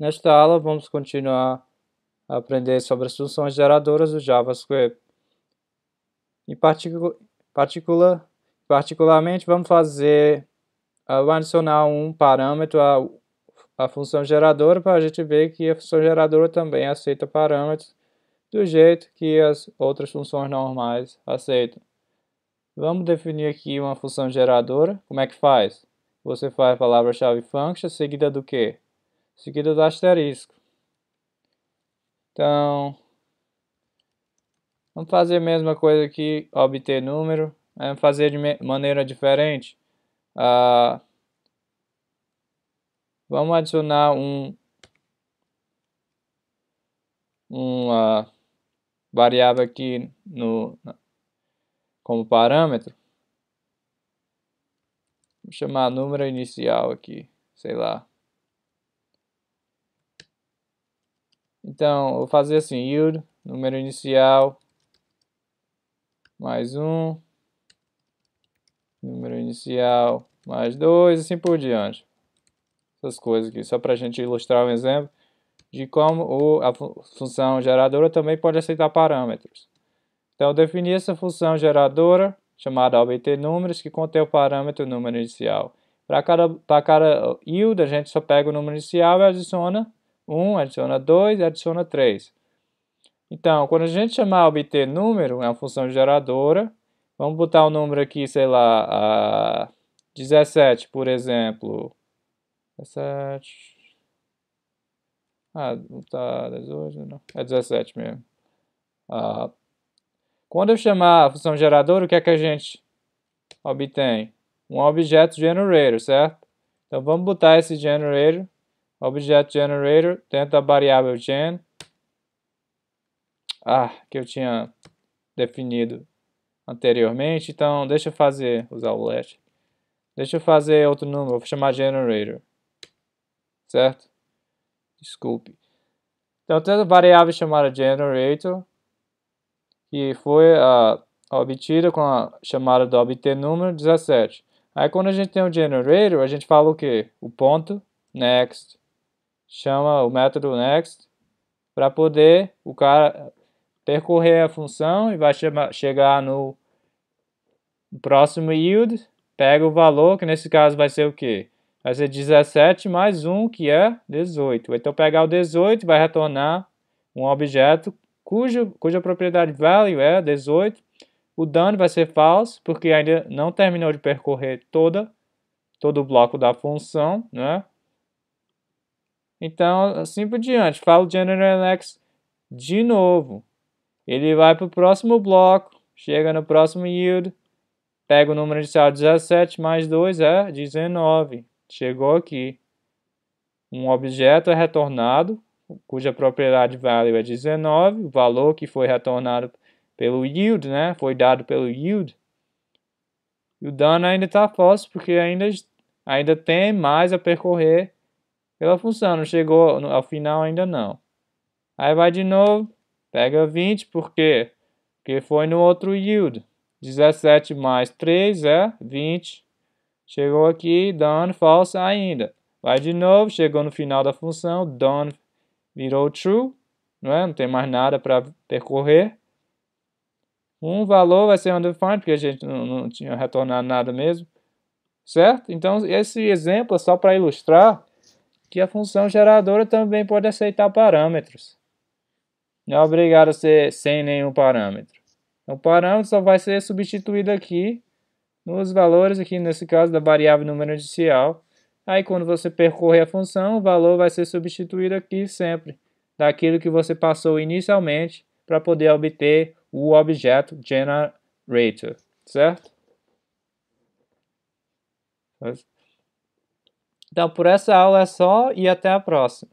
Nesta aula, vamos continuar a aprender sobre as funções geradoras do JavaScript. Em particu particular, particularmente, vamos fazer, ah, vamos adicionar um parâmetro à, à função geradora para a gente ver que a função geradora também aceita parâmetros do jeito que as outras funções normais aceitam. Vamos definir aqui uma função geradora. Como é que faz? Você faz a palavra-chave function, seguida do que? seguido do asterisco. Então, vamos fazer a mesma coisa aqui, obter número. Né? Vamos fazer de maneira diferente. Ah, vamos adicionar um, uma variável aqui no, como parâmetro. Vou chamar número inicial aqui, sei lá. Então, vou fazer assim, yield, número inicial, mais um, número inicial, mais dois, assim por diante. Essas coisas aqui, só para a gente ilustrar um exemplo de como o, a função geradora também pode aceitar parâmetros. Então, defini essa função geradora, chamada obter números, que contém o parâmetro número inicial. Para cada, cada yield, a gente só pega o número inicial e adiciona 1, adiciona 2 adiciona 3. Então, quando a gente chamar obter número, é uma função geradora. Vamos botar um número aqui, sei lá, a 17, por exemplo. 17. Ah, tá 18, não. É 17 mesmo. Ah, quando eu chamar a função geradora, o que é que a gente obtém? Um objeto generator, certo? Então vamos botar esse generator Object Generator, dentro da variável gen, ah, que eu tinha definido anteriormente. Então, deixa eu fazer, usar o let. Deixa eu fazer outro número, vou chamar generator. Certo? Desculpe. Então, tem a variável chamada generator, que foi uh, obtida com a chamada do obter número 17. Aí, quando a gente tem o um generator, a gente fala o quê? O ponto next chama o método next para poder o cara percorrer a função e vai chamar chegar no próximo yield, pega o valor, que nesse caso vai ser o quê? Vai ser 17 mais 1, que é 18. Então, pegar o 18 vai retornar um objeto cujo, cuja propriedade value é 18. O done vai ser falso porque ainda não terminou de percorrer toda, todo o bloco da função, né? Então, assim por diante. falo o General Elects de novo. Ele vai para o próximo bloco, chega no próximo yield, pega o número inicial 17 mais 2 é 19. Chegou aqui. Um objeto é retornado, cuja propriedade value é 19, o valor que foi retornado pelo yield, né, foi dado pelo yield. E o dano ainda está fóssil, porque ainda, ainda tem mais a percorrer pela função, não chegou ao final ainda não. Aí vai de novo, pega 20, por quê? Porque foi no outro yield. 17 mais 3 é 20. Chegou aqui, done, false ainda. Vai de novo, chegou no final da função, done virou true, não é? Não tem mais nada para percorrer. Um valor vai ser undefined, porque a gente não, não tinha retornado nada mesmo. Certo? Então, esse exemplo é só para ilustrar que a função geradora também pode aceitar parâmetros. Não é obrigado a ser sem nenhum parâmetro. Então, o parâmetro só vai ser substituído aqui nos valores, aqui nesse caso da variável número inicial. Aí quando você percorrer a função, o valor vai ser substituído aqui sempre, daquilo que você passou inicialmente para poder obter o objeto generator, certo? Então, por essa aula é só e até a próxima.